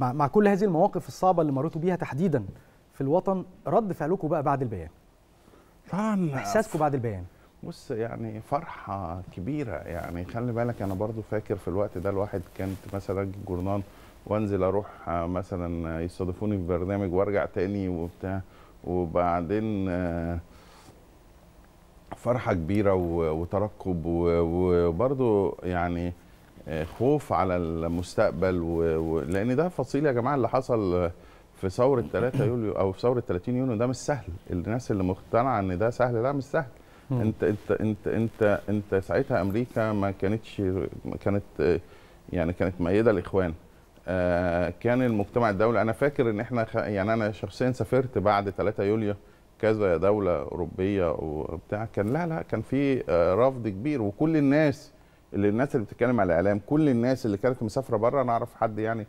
مع, مع كل هذه المواقف الصعبه اللي مريتوا بيها تحديدا في الوطن رد فعلكم بقى بعد البيان طبعا احساسكم بعد البيان بص يعني فرحه كبيره يعني خلي بالك انا برضو فاكر في الوقت ده الواحد كانت مثلا جورنان وانزل اروح آه، مثلا آه، يستضيفوني في برنامج وارجع تاني وبتاع وبعدين آه، فرحه كبيره وترقب وبرضو يعني خوف على المستقبل و... و... لان ده فصيل يا جماعه اللي حصل في ثوره 3 يوليو او في ثوره 30 يونيو ده مش سهل الناس اللي مقتنعه ان ده سهل لا مش سهل انت انت انت انت انت ساعتها امريكا ما كانتش كانت يعني كانت مؤيده الاخوان آه، كان المجتمع الدولي انا فاكر ان احنا يعني انا شخصيا سافرت بعد 3 يوليو كذا دوله اوروبيه وبتاع كان لا لا كان في آه، رفض كبير وكل الناس اللي الناس اللي بتتكلم على الاعلام كل الناس اللي كانت مسافره بره انا اعرف حد يعني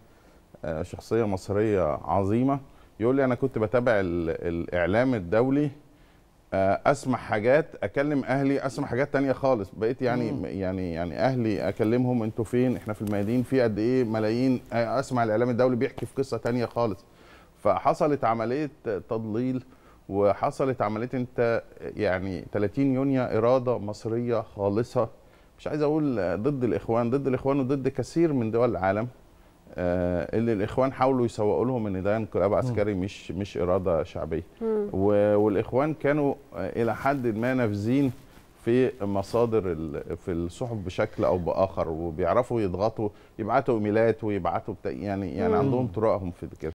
آه، شخصيه مصريه عظيمه يقول لي انا كنت بتابع الاعلام الدولي آه، اسمع حاجات اكلم اهلي اسمع حاجات تانية خالص بقيت يعني مم. يعني يعني اهلي اكلمهم انتوا فين احنا في الميادين في قد ايه ملايين آه، اسمع الاعلام الدولي بيحكي في قصه تانية خالص فحصلت عمليه تضليل وحصلت عمليه انت يعني 30 يونيو اراده مصريه خالصه مش عايز اقول ضد الاخوان ضد الاخوان وضد كثير من دول العالم آه، اللي الاخوان حاولوا يسوقوا لهم ان ده انقلاب عسكري مش مش اراده شعبيه والاخوان كانوا آه، الى حد ما نافذين في مصادر في الصحف بشكل او باخر وبيعرفوا يضغطوا يبعتوا ايميلات ويبعتوا يعني يعني عندهم طرقهم في كده